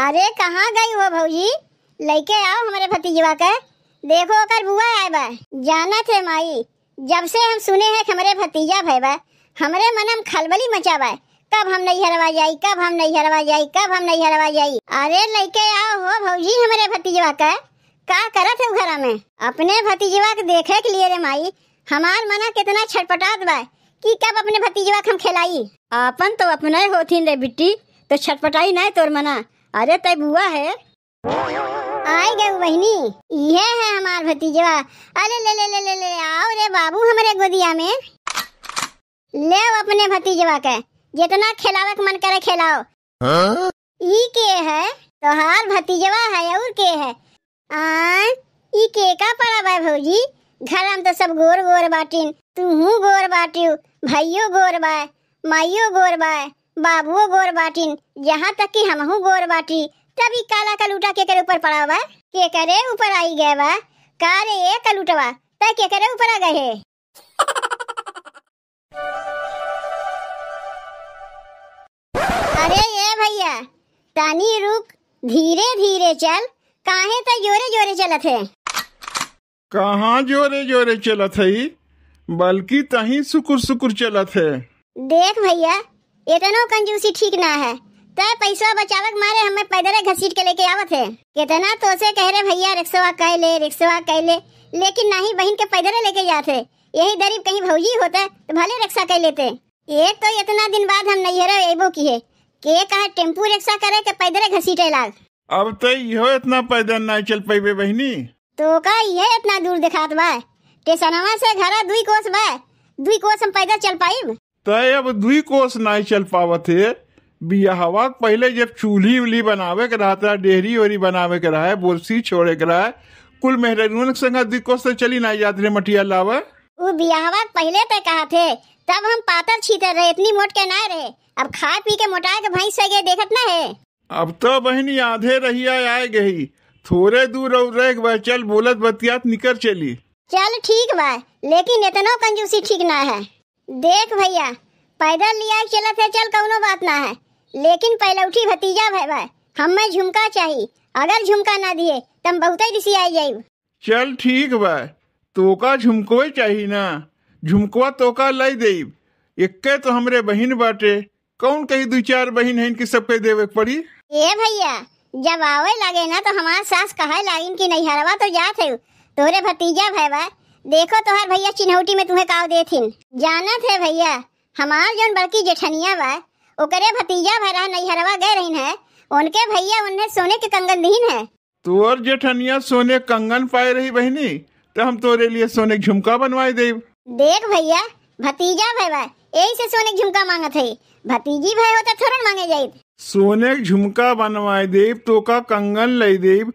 अरे कहाँ गई हो भौजी लेके आओ हमारे भतीजवा का देखो कर बुआ आए बा जाना थे माई जब से हम सुने हैं हमारे भतीजा भाई बा हमारे हम खलबली मचा बा कब हम नहीं हरवा जाई कब हम नहीं हरवा जाई कब हम नहीं हरवा जाई अरे लेके आओ हो भौजी हमारे भतीजवा का का करत है घर में अपने भतीजवा के देखे के लिए रे माई हमार मना कितना छटपटात बा कि कब अपने भतीजवा हम खिलाई अपन तो अपने होथिन रे बिट्टी तो छटपटाई नहीं तोर मना अरे तय बुआ है आए गए बहनी ये है हमार भतीजवा अरे ले ले ले ले ले आओ रे बाबू हमारे गोदिया में ले अपने भतीजवा के जितना खिलावक मन करे खिलाओ ई के है तोहार भतीजवा है और के है आ ई के का पड़ा भाई भौजी घर हम तो सब गोर गोर बाटिन तू हूँ गोर बाटियो भाइयों गोर बाय माइयों गोर बाय बाबुओ गोर बाटिन यहाँ तक कि हम गोर बाटी तभी काला कलूटा के ऊपर पड़ा हुआ के करे ऊपर आई गए बा कारे ये कलूटवा के करे ऊपर आ गए अरे ये भैया तानी रुक धीरे धीरे चल काहे तो जोरे जोरे चलत है कहाँ जोरे जोरे चलत है बल्कि तही सुकुर सुकुर चलत है देख भैया एतनो कंजूसी ठीक ना है तय पैसा बचावक मारे हमें पैदल घसीट के लेके आवत है कितना तो से कह रहे भैया रिक्शवा कह ले रिक्शवा कह ले लेकिन ना ही बहन के पैदल लेके जाते यही गरीब कहीं भौजी होता तो भले रिक्शा कह लेते ये तो इतना दिन बाद हम नहीं नैहरा एबो की है के कहा टेम्पू रिक्शा करे के पैदल घसीटे लाग अब तो यो इतना पैदल ना चल पैबे बहनी तो का ये इतना दूर दिखात बा स्टेशनवा से घर दुई कोस बा दुई कोस हम पैदल चल पाई तय अब दुई कोस नाई चल पावत है बियाहवा पहले जब चूल्ही उल्ही बनावे के रहा था डेहरी वेहरी बनावे के रहा है बोरसी छोड़े के रहा है कुल मेहरून के संग दुई कोस तो चली ना जाते रे मटिया लावा वो बियाहवा पहले ते कहा थे तब हम पातर छीते रहे इतनी मोट के ना रहे अब खा पी के मोटा के भाई सगे देखत ना है अब तो बहनी आधे रहिया आए गई थोड़े दूर और रह गए चल बोलत बतियात निकल चली चल ठीक बा लेकिन इतना कंजूसी ठीक ना है देख भैया पैदल लिया चला थे चल कौनो बात ना है लेकिन उठी भतीजा भाई भाई हमें झुमका चाहिए अगर झुमका ना दिए तब तो बहुत ऋषि आई जाये चल ठीक तो का झुमको चाहिए ना झुमकवा का लाई दे एक तो हमरे बहन बाटे कौन कही दू चार बहन है इनकी सबके देवे पड़ी ए भैया जब आवे लगे ना तो हमारे सास कहा लागिन की नहीं हरवा तो जात है तोरे भतीजा भाई भाई देखो तोहर भैया चिन्हौटी में तुम्हें काव थी जानत है भैया हमार जो बड़की जेठनिया बा ओकरे भतीजा भरा नैहरवा गए रही है उनके भैया उन्हें सोने के कंगन दीन है तोहर जेठनिया सोने कंगन पाए रही बहनी तो हम तोरे लिए सोने झुमका बनवाए दे देख भैया भतीजा भाई बा यही से सोने झुमका मांगत है भतीजी भाई होता थोड़ा मांगे जाए सोने झुमका बनवाए देव तो का कंगन ले देव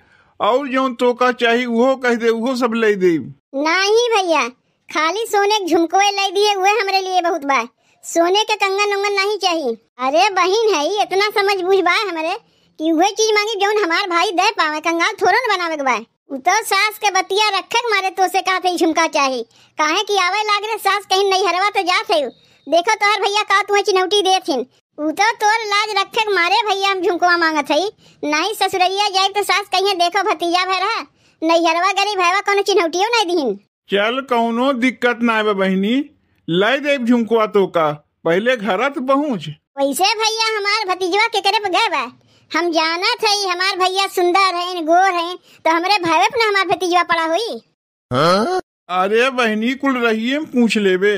और जो तो का चाहिए वो कह दे वो सब ले देव नहीं भैया खाली सोने के झुमकोए ले दिए हुए हमारे लिए बहुत बार सोने के कंगन उंगन नहीं चाहिए अरे बहन है इतना समझ बूझ बा हमारे कि वही चीज मांगी जो हमारे भाई दे पावे कंगाल थोड़ा न बनावे बा तो सास के बतिया रखे मारे तो से कहा झुमका चाहिए काहे की आवे लाग रहे सास कहीं नहीं हरवा तो जा थे देखो तोहर भैया का तुम्हें चिनौटी दे थी तो तोर लाज रखे मारे भैया हम झुमकुआ मांगत है नहीं ससुरैया जाए तो सास कहीं देखो भतीजा भर है नैहरवा गरीब हैवा कोनो चिन्हौटियो नहीं दीन चल कौनो दिक्कत ना बा बहनी लाई देव झुमकुआ तो का पहले घर तो पहुँच वैसे भैया हमार भतीजवा के करे गए बा हम जाना थे हमार भैया सुंदर है गोर है तो हमारे भाई अपने हमार भतीजवा पड़ा हुई हाँ? अरे बहनी कुल रही है पूछ लेबे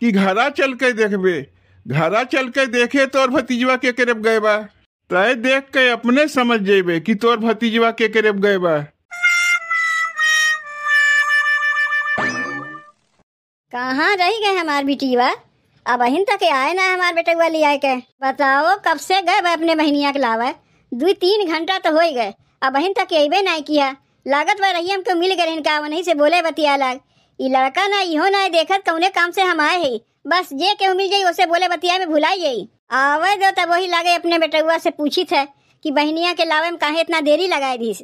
कि घरा चल के देखबे घरा चल के देखे तो और भतीजवा के करे गए बा तय देख के अपने समझ जेबे कि तोर भतीजवा के करे गए बा कहाँ रही गए हमार बिटिवा अब अहिन तक आए ना हमार बेटा हुआ लिया के बताओ कब से गए भाई अपने बहनिया के लावा दो तीन घंटा तो हो ही गए अब अहिन तक अबे ना किया लागत वह रही हमको मिल गए इनका नहीं से बोले बतिया लाग ये लड़का ना इहो ना देखत कौने काम से हम आए है बस जे क्यों मिल जाये उसे बोले बतिया में भुलाई यही आवे दो तब वही लागे अपने हुआ से पूछी थे कि बहनिया के लावे में काहे इतना देरी लगाए दी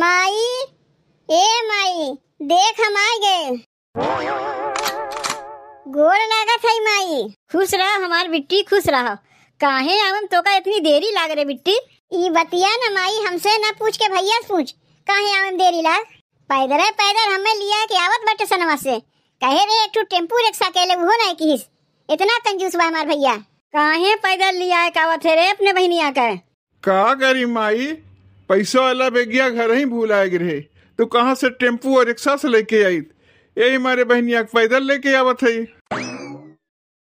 माई ए माई देख हम आए गए गोड़ लागत है माई खुश रहा हमार बिट्टी खुश रहा काहे आवम का इतनी देरी लाग रे बिट्टी ये बतिया न माई हमसे न पूछ के भैया पूछ काहे आवम देरी लाग पैदल है पैदल हमें लिया के आवत बटे सनवा से कहे रे एक टू टेम्पू रिक्शा के ले वो नहीं किस इतना कंजूस बा हमार भैया काहे पैदल लिया है कावत है रे अपने बहनिया का का करी माई पैसा वाला बेगिया घर ही भूला गिरे तो कहाँ से टेम्पू और रिक्शा से लेके आई यही मारे बहनिया पैदल लेके आवत है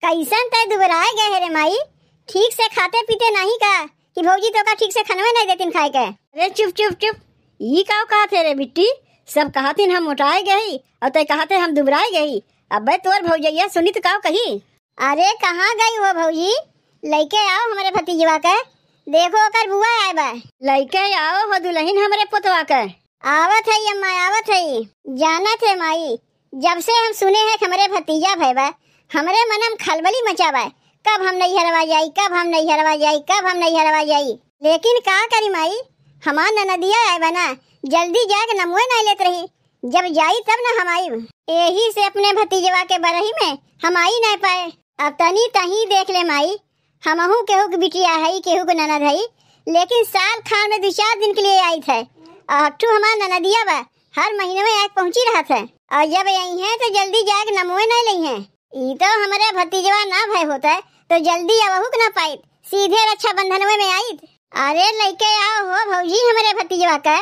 कैसन तय दुबराए गए है रे माई ठीक से खाते पीते नहीं का कि भौजी तो का ठीक से खनवे नहीं देतीन खाए के अरे चुप चुप चुप ये का कहा थे रे बिट्टी सब कहा कहतीन हम उठाए गई और तय कहा थे हम दुबराए गई अब तोर भौजैया सुनी तो का कही अरे कहाँ गई हो भौजी लेके आओ हमारे भतीजवा के देखो कर बुआ आए बा लेके आओ हो दुलहिन हमारे पुतवा के आवत है अम्मा आवत है जानत है माई जब से हम सुने हैं हमारे भतीजा भैबा हमारे मन हम खलबली मचावा कब हम नहीं हरवा जाई कब हम नहीं हरवा जाई कब हम नहीं हरवा जाई लेकिन का करी माई हमार ननदिया आए बना जल्दी जाए के नमुए नहीं लेते रही जब जाई तब न हम आई यही से अपने भतीजवा के बरही में हम आई नहीं पाए अब तनी तही देख ले माई अहू केहू के बिटिया है केहू को ननद है लेकिन साल खान में दो चार दिन के लिए आई थे हट्टू हमारा ननदिया बा हर महीने में आग पहुंची रहा था और जब यही है तो जल्दी जाग नमुए नहीं ली है ये तो हमारे भतीजवा ना भय होता है तो जल्दी अबहुक ना पाई सीधे रक्षा अच्छा बंधन में आई अरे लेके आओ हो भौजी हमारे भतीजवा का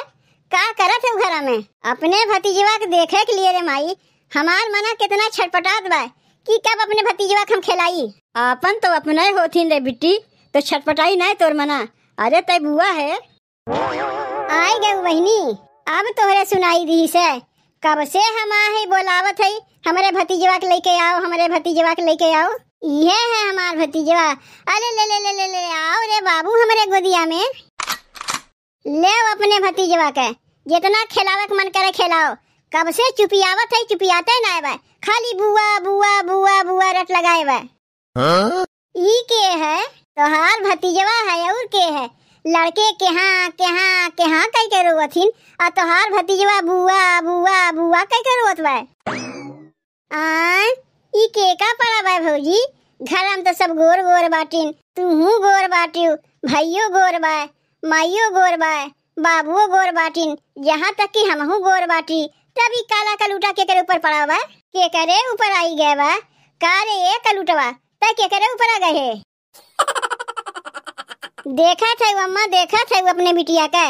का कर थे घर में अपने भतीजवा के देखे के लिए रे माई हमार मना कितना छटपटात बा कि कब अपने भतीजवा के हम खिलाई अपन तो अपने होती रे बिट्टी तो छटपटाई नहीं तोर मना अरे तय बुआ है आई गए बहनी अब तोहरे सुनाई दी से कब से हम आई बोलावत है हमारे भतीजवा के लेके आओ हमारे भतीजवा के लेके आओ ये है हमार भतीजवा अरे ले ले ले ले ले आओ रे बाबू हमारे गोदिया में ले अपने भतीजवा के जितना खिलावे मन करे खिलाओ कब से चुपियावत है चुपियाते ना आए खाली बुआ बुआ बुआ बुआ रट लगाए बा हाँ? के है तोहार भतीजवा है और के है लड़के के हाँ के हाँ के हाँ कह के रोवत हिन और तोहार भतीजवा बुआ बुआ बुआ कह के रोवत बा आन ई के का पड़ा बा भौजी घर हम तो सब गोर गोर बाटिन तूहू गोर बाटियो भाइयो गोर बाय माइयो गोर बाय बाबुओ गोर बाटिन यहाँ तक कि हमहू गोर बाटी तभी काला का लूटा के ऊपर पड़ा हुआ के करे ऊपर आई गए बा का रे कलूटवा तय के करे ऊपर आ गए देखा थे अम्मा देखा थे अपने बिटिया का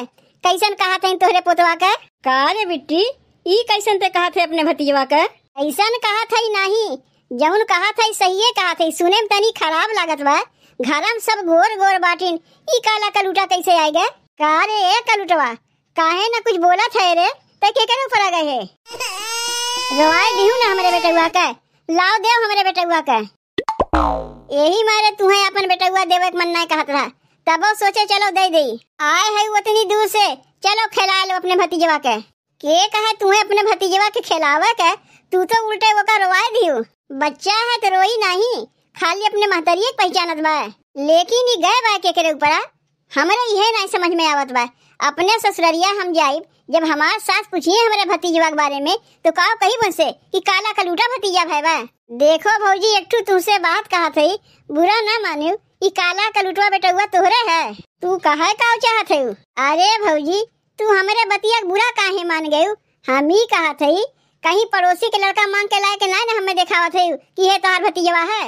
कैसन कहा थे तोहरे पोतवा के का रे बिट्टी ई कैसन ते कहा थे अपने भतीजवा के ऐसन कहा थे नहीं जौन कहा था सही कहा थे सुने में तनी खराब लागत बा घर में सब गोर गोर बाटिन ई काला कलूटा कैसे गए का रे ए कलूटवा काहे ना कुछ बोला था रे त के करे ऊपर आ गए है रोआए दिहु ना हमरे बेटुआ के लाओ दे हमरे बेटुआ के यही मारे तू है अपन बेटुआ देवे मन नहीं कहत रहा तब सोचे चलो दे दी आए है उतनी दूर से चलो खिला लो अपने भतीजवा के के कहे तुम्हें अपने भतीजवा के खिलावे के तू तो उल्टे वो का रोवा दियो बच्चा है तो रोई नहीं खाली अपने महतरी एक पहचानत बा लेकिन ये गए बा के करे ऊपर हमरे यह नहीं समझ में आवत बा अपने ससुररिया हम जाइब जब हमार सास पूछिए हमारे भतीजवा के बारे में तो कहो कही मुझसे कि काला कलूटा भतीजा भाई बा देखो भौजी एक तुमसे बात कहा थी बुरा ना मानियो ई काला कलुटवा बेटुआ तोहरे है तू कहे का चाहत है अरे भौजी तू हमरे बतिया बुरा काहे मान गयो हम ही कहा थे कहीं पड़ोसी के लड़का मांग के लाए के लाए ना हमें देखावत है कि ये तोहार भतीजवा है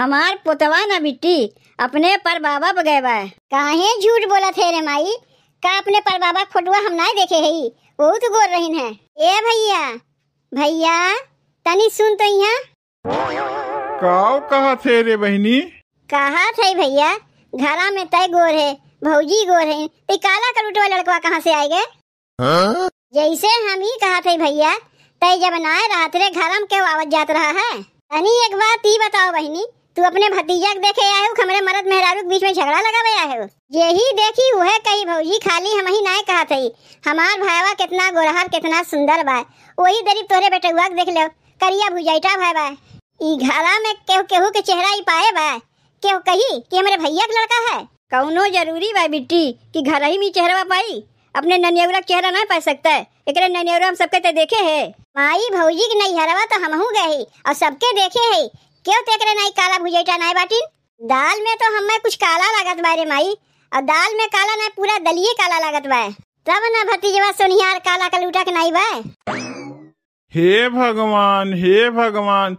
हमार पोतवा ना बिट्टी अपने पर बाबा बगए काहे झूठ बोला थे रे माई का अपने पर बाबा फोटुआ हम ना देखे है वो तो गोर रही है ए भैया भैया तनी सुन तो यहाँ कहा थे रे बहनी कहा थे भैया घर में तय गोर है भौजी गोर है ते तो काला वाला लड़का कहाँ से आए गए जैसे हम ही कहा थे भैया तय जब नाय रहा तेरे घर में क्यों आवाज जात रहा है अनी एक बात ही बताओ बहनी तू अपने भतीजा के देखे आये हमारे मरद मेहरारू के बीच में झगड़ा लगा गया है यही देखी वो है कही भौजी खाली हम ही नाय कहा थे हमार भाईवा कितना गोरहार कितना सुंदर बा वही दरीब तोरे बेटे हुआ देख लो करिया भुजाइटा भाई बाय घर में केहू केहू के चेहरा ही पाए बाय क्यों कही कि मेरे भैया का लड़का है कौनो जरूरी भाई बिट्टी कि घर ही में चेहरा पाई अपने ननियौरा चेहरा ना पा सकता है एक ननियौरा हम सबके देखे है माई भौजी की नहीं हरवा तो हमहू गए और सबके देखे है क्यों ते करे नहीं काला भुजेटा नहीं बाटिन दाल में तो हमें कुछ काला लागत बारे माई और दाल में काला ना पूरा दलिए काला लागत बा तब ना भतीजवा सोनिहार काला का लूटा के नहीं बा हे भगवान हे भगवान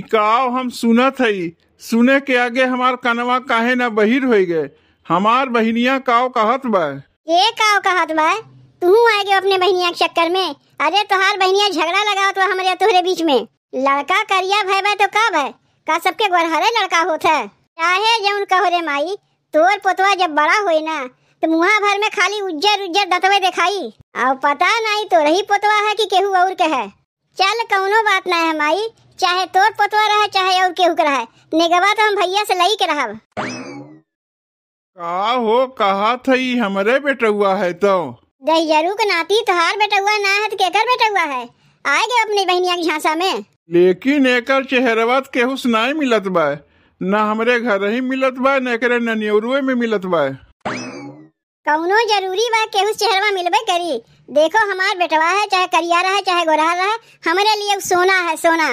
इकाव हम सुनत हई सुने के आगे हमार कनवा काहे न बहिर हो गए हमार बहिनिया काओ कहत बा ये काओ कहत बा तू आएगी अपने बहनिया के चक्कर में अरे तोहार बहनिया झगड़ा लगाओ तो हमारे तुहरे बीच में लड़का करिया भाई भाई तो कब भाई का सबके गोरहरे लड़का होता है चाहे जौन कहो रे माई तोर पोतवा जब बड़ा होई ना तो मुहा भर में खाली उज्जर उज्जर दतवे दिखाई अब पता नहीं तो रही पोतवा है कि केहू और के है चल कौनो बात ना है माई चाहे तोर पोतवा रहे चाहे और केहू के रहा नेगवा तो हम भैया से लई के रहब का हो कहा था थई हमरे हुआ है तो दहियरू के नाती तो बेटा हुआ ना है तो केकर हुआ है आए गए अपनी बहनिया के झांसा में लेकिन एकर चेहरवा तो केहू से नहीं मिलत बाय ना हमरे घर ही मिलत बाय ना एकरे ननियरुए में मिलत बाय कौनो जरूरी बा केहू चेहरवा मिलबे करी देखो हमार बेटवा है चाहे करियारा है चाहे गोरहारा है हमारे लिए सोना है सोना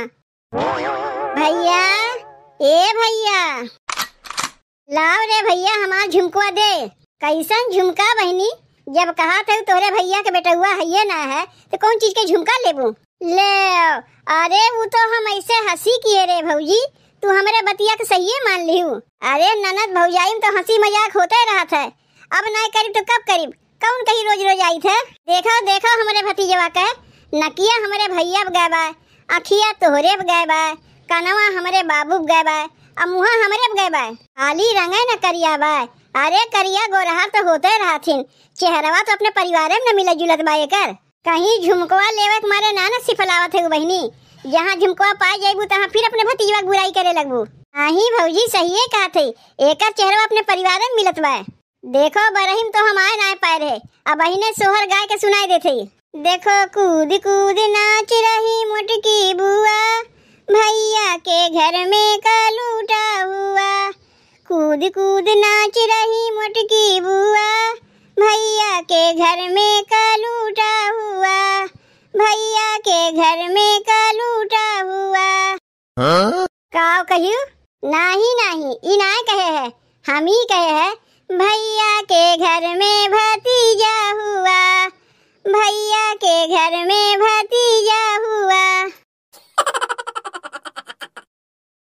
भैया ए भैया लाओ रे भैया हमार झुमकुआ दे कैसन झुमका बहनी जब कहा था तोरे भैया के हुआ है ना है तो कौन चीज के झुमका ले अरे वो तो हम ऐसे हंसी किए रे भौजी तू हमारे बतिया के सही मान ली अरे ननद भौजाई तो हंसी मजाक होते रहा था अब ना करीब तो कब करीब कौन कहीं रोज रोज आई थे देखा देखा हमारे भतीजवा कह नकिया हमारे भैया गए बाय अखिया तोहरे गए बाय कनवा हमारे बाबू गए बाय अब मुहा हमारे गए बाय आली रंगे न करिया बाय अरे करिया गोरहा तो होते रहा थी चेहरावा तो अपने परिवार में न मिला जुलत बाय कर कहीं झुमकवा लेवे मारे नाना न सिफलावत है बहनी जहाँ झुमकवा पाए जाबू तहाँ फिर अपने भतीजवा बुराई करे लगबू आही भौजी सही है कहा थे एक चेहरा अपने परिवार में मिलत बाय देखो बरहिम तो हम आए नाए पाए रहे अब अहिने सोहर गाय के सुनाई देते देखो कूद कूद नाच रही मुटकी बुआ भैया के घर में का लूटा हुआ कूद कूद नाच रही मुटकी बुआ भैया के घर में का लूटा हुआ भैया के घर में का लूटा हुआ हाँ? काव कहियो नहीं नहीं ई कहे है हम ही कहे है भैया के घर में भतीजा हुआ भैया के घर में भतीजा हुआ